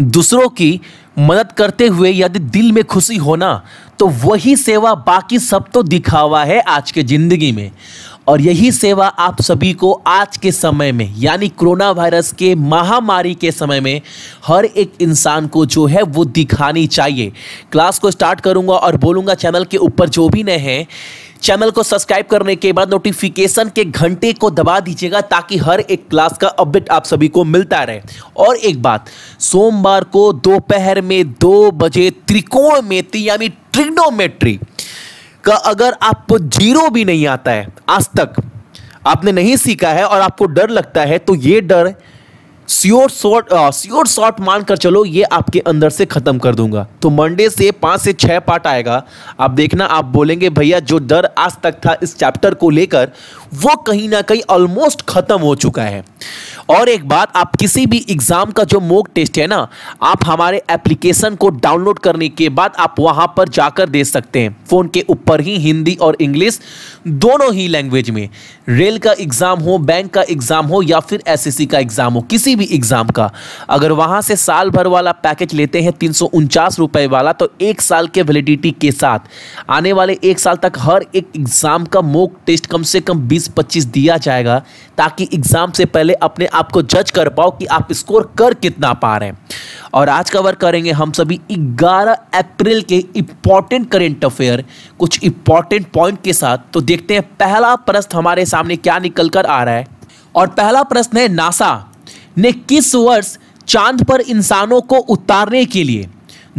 दूसरों की मदद करते हुए यदि दिल में खुशी होना तो वही सेवा बाकी सब तो दिखावा है आज के ज़िंदगी में और यही सेवा आप सभी को आज के समय में यानी कोरोना वायरस के महामारी के समय में हर एक इंसान को जो है वो दिखानी चाहिए क्लास को स्टार्ट करूंगा और बोलूंगा चैनल के ऊपर जो भी नए हैं चैनल को सब्सक्राइब करने के बाद नोटिफिकेशन के घंटे को दबा दीजिएगा ताकि हर एक क्लास का अपडेट आप सभी को मिलता रहे और एक बात सोमवार को दोपहर में दो बजे त्रिकोण यानी ट्रिग्नोमेट्री का अगर आपको जीरो भी नहीं आता है आज तक आपने नहीं सीखा है और आपको डर लगता है तो ये डर श्योर शॉट श्योर मान मानकर चलो ये आपके अंदर से ख़त्म कर दूंगा तो मंडे से पाँच से छः पार्ट आएगा आप देखना आप बोलेंगे भैया जो डर आज तक था इस चैप्टर को लेकर वो कहीं ना कहीं ऑलमोस्ट ख़त्म हो चुका है और एक बात आप किसी भी एग्ज़ाम का जो मोक टेस्ट है ना आप हमारे एप्लीकेशन को डाउनलोड करने के बाद आप वहाँ पर जाकर दे सकते हैं फ़ोन के ऊपर ही हिंदी और इंग्लिश दोनों ही लैंग्वेज में रेल का एग्ज़ाम हो बैंक का एग्ज़ाम हो या फिर एसएससी का एग्ज़ाम हो किसी भी एग्ज़ाम का अगर वहाँ से साल भर वाला पैकेज लेते हैं तीन रुपए वाला तो एक साल के वैलिडिटी के साथ आने वाले एक साल तक हर एक एग्ज़ाम का मोक टेस्ट कम से कम बीस पच्चीस दिया जाएगा ताकि एग्ज़ाम से पहले अपने आप को जज कर पाओ कि आप स्कोर कर कितना पा रहे हैं और आज कवर करेंगे हम सभी 11 अप्रैल के इम्पॉर्टेंट करेंट अफेयर कुछ इम्पॉर्टेंट पॉइंट के साथ तो देखते हैं पहला प्रश्न हमारे सामने क्या निकल कर आ रहा है और पहला प्रश्न है नासा ने किस वर्ष चांद पर इंसानों को उतारने के लिए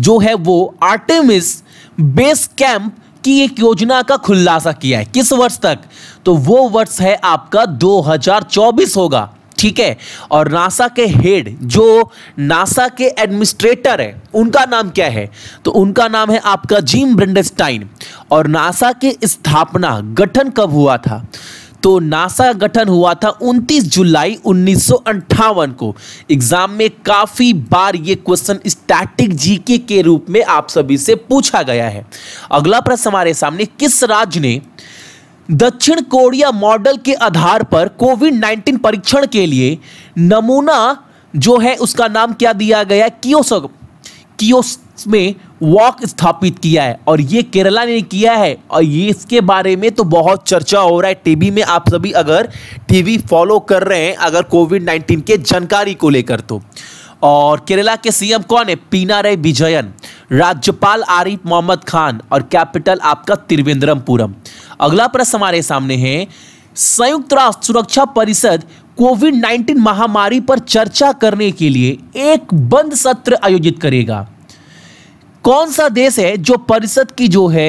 जो है वो आर्टेमिस बेस कैंप की एक योजना का खुलासा किया है किस वर्ष तक तो वो वर्ष है आपका 2024 होगा ठीक है और नासा के हेड जो नासा के एडमिनिस्ट्रेटर है उनका नाम क्या है तो उनका नाम है आपका जिम ब्रेंडस्टाइन और नासा के स्थापना गठन कब हुआ था तो नासा गठन हुआ था 29 जुलाई उन्नीस को एग्जाम में काफ़ी बार ये क्वेश्चन स्टैटिक जीके के रूप में आप सभी से पूछा गया है अगला प्रश्न हमारे सामने किस राज्य ने दक्षिण कोरिया मॉडल के आधार पर कोविड 19 परीक्षण के लिए नमूना जो है उसका नाम क्या दिया गया कियोस कियोस में वॉक स्थापित किया है और ये केरला ने किया है और ये इसके बारे में तो बहुत चर्चा हो रहा है टीवी में आप सभी अगर टीवी फॉलो कर रहे हैं अगर कोविड नाइन्टीन के जानकारी को लेकर तो और केरला के सीएम कौन है रे विजयन राज्यपाल आरिफ मोहम्मद खान और कैपिटल आपका त्रिवेंद्रमपुरम अगला प्रश्न हमारे सामने है संयुक्त राष्ट्र सुरक्षा परिषद कोविड 19 महामारी पर चर्चा करने के लिए एक बंद सत्र आयोजित करेगा कौन सा देश है जो परिषद की जो है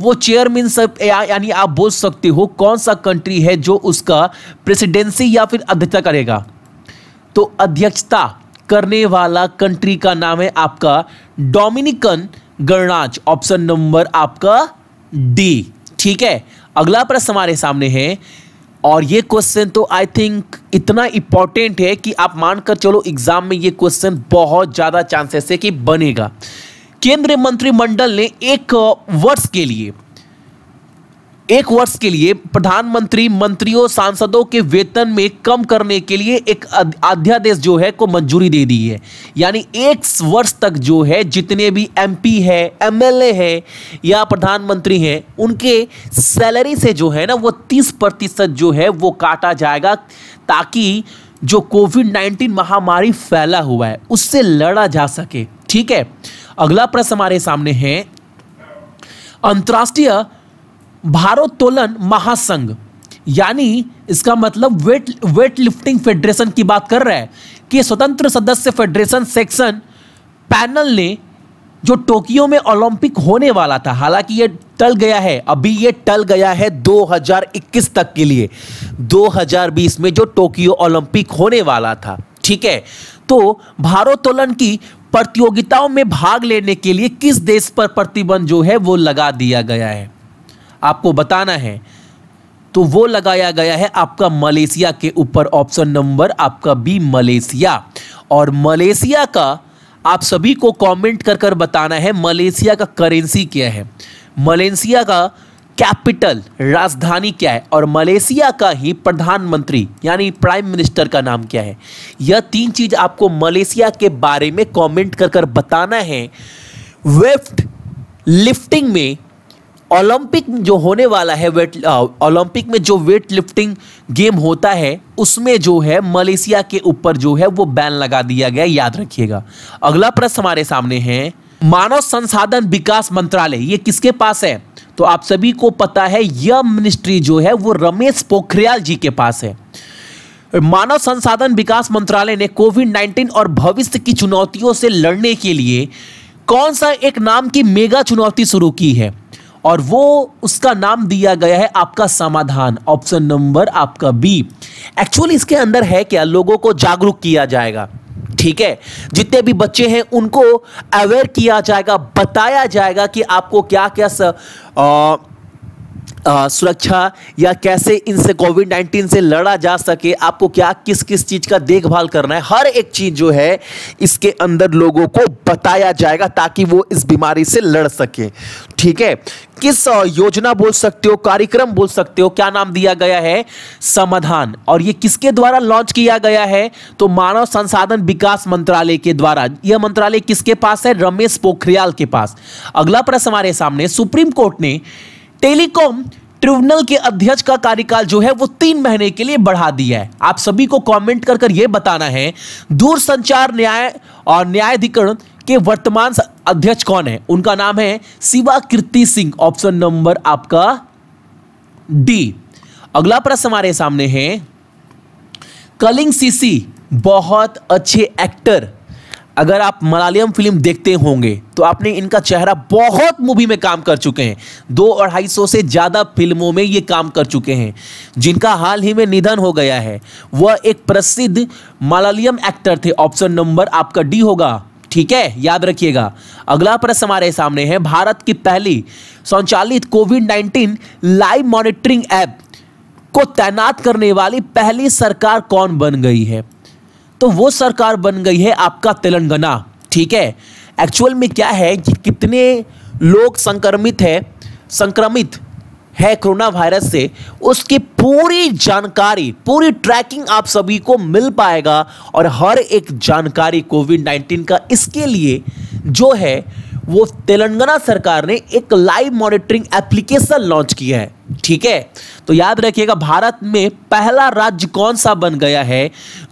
वो चेयरमैन सब यानी आप बोल सकते हो कौन सा कंट्री है जो उसका प्रेसिडेंसी या फिर अध्यक्षता करेगा तो अध्यक्षता करने वाला कंट्री का नाम है आपका डोमिनिकन गणराज ऑप्शन नंबर आपका डी ठीक है अगला प्रश्न हमारे सामने है और ये क्वेश्चन तो आई थिंक इतना इंपॉर्टेंट है कि आप मानकर चलो एग्जाम में ये क्वेश्चन बहुत ज़्यादा चांसेस है कि बनेगा केंद्रीय मंत्रिमंडल ने एक वर्ष के लिए एक वर्ष के लिए प्रधानमंत्री मंत्रियों सांसदों के वेतन में कम करने के लिए एक अध्यादेश जो है को मंजूरी दे दी है यानी एक वर्ष तक जो है जितने भी एमपी है एमएलए है या प्रधानमंत्री हैं उनके सैलरी से जो है ना वो तीस प्रतिशत जो है वो काटा जाएगा ताकि जो कोविड नाइन्टीन महामारी फैला हुआ है उससे लड़ा जा सके ठीक है अगला प्रश्न हमारे सामने है अंतर्राष्ट्रीय भारोत्तोलन महासंघ यानी इसका मतलब वेट वेट लिफ्टिंग फेडरेशन की बात कर रहा है कि स्वतंत्र सदस्य फेडरेशन सेक्शन पैनल ने जो टोक्यो में ओलंपिक होने वाला था हालांकि ये टल गया है अभी ये टल गया है 2021 तक के लिए 2020 में जो टोक्यो ओलंपिक होने वाला था ठीक है तो भारोत्तोलन की प्रतियोगिताओं में भाग लेने के लिए किस देश पर प्रतिबंध जो है वो लगा दिया गया है आपको बताना है तो वो लगाया गया है आपका मलेशिया के ऊपर ऑप्शन नंबर आपका बी मलेशिया और मलेशिया का आप सभी को कमेंट कर कर बताना है मलेशिया का करेंसी क्या है मलेशिया का कैपिटल राजधानी क्या है और मलेशिया का ही प्रधानमंत्री यानी प्राइम मिनिस्टर का नाम क्या है यह तीन चीज़ आपको मलेशिया के बारे में कमेंट कर कर बताना है वेफ्ट लिफ्टिंग में ओलंपिक जो होने वाला है वेट ओलंपिक में जो वेट लिफ्टिंग गेम होता है उसमें जो है मलेशिया के ऊपर जो है वो बैन लगा दिया गया याद रखिएगा अगला प्रश्न हमारे सामने है मानव संसाधन विकास मंत्रालय ये किसके पास है तो आप सभी को पता है यह मिनिस्ट्री जो है वो रमेश पोखरियाल जी के पास है मानव संसाधन विकास मंत्रालय ने कोविड 19 और भविष्य की चुनौतियों से लड़ने के लिए कौन सा एक नाम की मेगा चुनौती शुरू की है और वो उसका नाम दिया गया है आपका समाधान ऑप्शन नंबर आपका बी एक्चुअली इसके अंदर है क्या लोगों को जागरूक किया जाएगा ठीक है जितने भी बच्चे हैं उनको अवेयर किया जाएगा बताया जाएगा कि आपको क्या क्या स, आ, आ, सुरक्षा या कैसे इनसे कोविड 19 से लड़ा जा सके आपको क्या किस किस चीज़ का देखभाल करना है हर एक चीज़ जो है इसके अंदर लोगों को बताया जाएगा ताकि वो इस बीमारी से लड़ सके ठीक है किस योजना बोल सकते हो कार्यक्रम बोल सकते हो क्या नाम दिया गया है समाधान और ये किसके द्वारा लॉन्च किया गया है तो मानव संसाधन विकास मंत्रालय के द्वारा यह मंत्रालय किसके पास है रमेश पोखरियाल के पास अगला प्रश्न हमारे सामने सुप्रीम कोर्ट ने टेलीकॉम ट्रिब्यूनल के अध्यक्ष का कार्यकाल जो है वो तीन महीने के लिए बढ़ा दिया है आप सभी को कमेंट कर कर ये बताना है दूरसंचार न्याय और न्यायाधिकरण के वर्तमान अध्यक्ष कौन है उनका नाम है शिवा कीर्ति सिंह ऑप्शन नंबर आपका डी अगला प्रश्न हमारे सामने है कलिंग सीसी बहुत अच्छे एक्टर अगर आप मलयालम फिल्म देखते होंगे तो आपने इनका चेहरा बहुत मूवी में काम कर चुके हैं दो अढ़ाई सौ से ज़्यादा फिल्मों में ये काम कर चुके हैं जिनका हाल ही में निधन हो गया है वह एक प्रसिद्ध मलयालम एक्टर थे ऑप्शन नंबर आपका डी होगा ठीक है याद रखिएगा अगला प्रश्न हमारे सामने है भारत की पहली संचालित covid nineteen live monitoring app को तैनात करने वाली पहली सरकार कौन बन गई है तो वो सरकार बन गई है आपका तेलंगाना ठीक है एक्चुअल में क्या है कि कितने लोग संक्रमित है संक्रमित है कोरोना वायरस से उसकी पूरी जानकारी पूरी ट्रैकिंग आप सभी को मिल पाएगा और हर एक जानकारी कोविड 19 का इसके लिए जो है वो तेलंगाना सरकार ने एक लाइव मॉनिटरिंग एप्लीकेशन लॉन्च किया है ठीक है तो याद रखिएगा भारत में पहला राज्य कौन सा बन गया है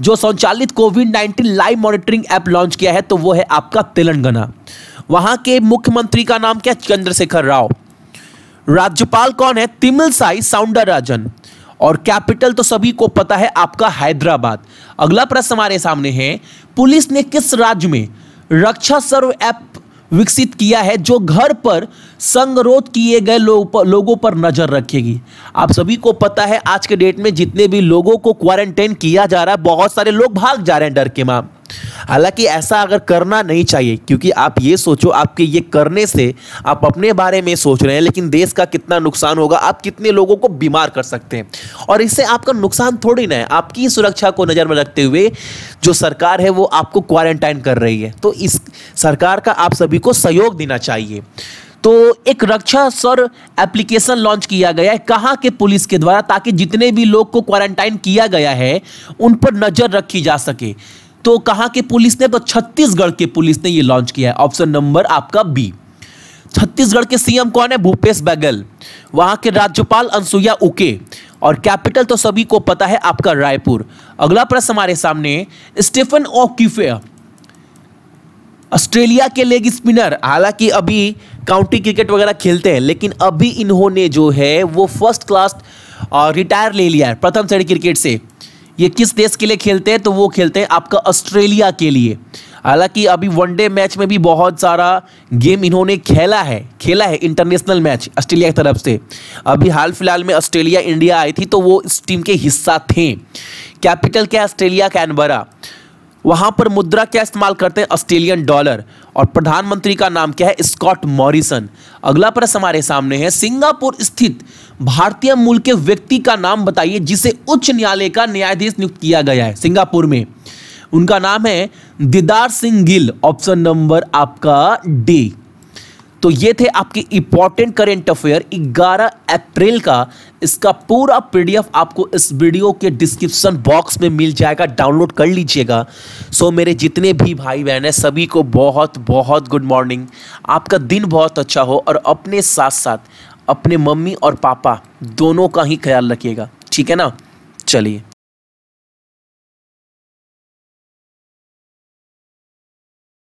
जो संचालित covid 19 live monitoring app launch किया है तो वो है आपका तेलंगाना वहां के मुख्यमंत्री का नाम क्या चंद्रशेखर राव राज्यपाल कौन है साउंडर राजन और कैपिटल तो सभी को पता है आपका हैदराबाद अगला प्रश्न हमारे सामने है पुलिस ने किस राज्य में रक्षा सर्व ऐप विकसित किया है जो घर पर संगरोध किए गए लो, पर, लोगों पर नज़र रखेगी आप सभी को पता है आज के डेट में जितने भी लोगों को क्वारंटाइन किया जा रहा है बहुत सारे लोग भाग जा रहे हैं डर के माम हालांकि ऐसा अगर करना नहीं चाहिए क्योंकि आप ये सोचो आपके ये करने से आप अपने बारे में सोच रहे हैं लेकिन देश का कितना नुकसान होगा आप कितने लोगों को बीमार कर सकते हैं और इससे आपका नुकसान थोड़ी ना है आपकी सुरक्षा को नज़र में रखते हुए जो सरकार है वो आपको क्वारंटाइन कर रही है तो इस सरकार का आप सभी को सहयोग देना चाहिए तो एक रक्षा सर एप्लीकेशन लॉन्च किया गया है कहाँ के पुलिस के द्वारा ताकि जितने भी लोग को क्वारंटाइन किया गया है उन पर नज़र रखी जा सके तो कहा के पुलिस ने तो छत्तीसगढ़ के पुलिस ने ये लॉन्च किया है ऑप्शन नंबर आपका बी छत्तीसगढ़ के सीएम कौन है भूपेश बघेल वहां के राज्यपाल अनसुईया उके और कैपिटल तो सभी को पता है आपका रायपुर अगला प्रश्न हमारे सामने स्टीफन ओ ऑस्ट्रेलिया के लेग स्पिनर हालांकि अभी काउंटी क्रिकेट वगैरह खेलते हैं लेकिन अभी इन्होंने जो है वो फर्स्ट क्लास रिटायर ले लिया है प्रथम श्रेणी क्रिकेट से ये किस देश के लिए खेलते हैं तो वो खेलते हैं आपका ऑस्ट्रेलिया के लिए हालांकि अभी वनडे मैच में भी बहुत सारा गेम इन्होंने खेला है खेला है इंटरनेशनल मैच ऑस्ट्रेलिया की तरफ से अभी हाल फिलहाल में ऑस्ट्रेलिया इंडिया आई थी तो वो इस टीम के हिस्सा थे कैपिटल क्या ऑस्ट्रेलिया कैनबरा वहां पर मुद्रा क्या इस्तेमाल करते हैं ऑस्ट्रेलियन डॉलर और प्रधानमंत्री का नाम क्या है स्कॉट मॉरिसन अगला प्रश्न हमारे सामने है सिंगापुर स्थित भारतीय मूल के व्यक्ति का नाम बताइए जिसे उच्च न्यायालय का न्यायाधीश नियुक्त किया गया है सिंगापुर में उनका नाम है दीदार सिंह गिल ऑप्शन नंबर आपका डी तो ये थे आपके इंपॉर्टेंट करेंट अफेयर 11 अप्रैल का इसका पूरा पीडीएफ आपको इस वीडियो के डिस्क्रिप्शन बॉक्स में मिल जाएगा डाउनलोड कर लीजिएगा सो so, मेरे जितने भी भाई बहन हैं सभी को बहुत बहुत गुड मॉर्निंग आपका दिन बहुत अच्छा हो और अपने साथ साथ अपने मम्मी और पापा दोनों का ही ख्याल रखिएगा ठीक है ना चलिए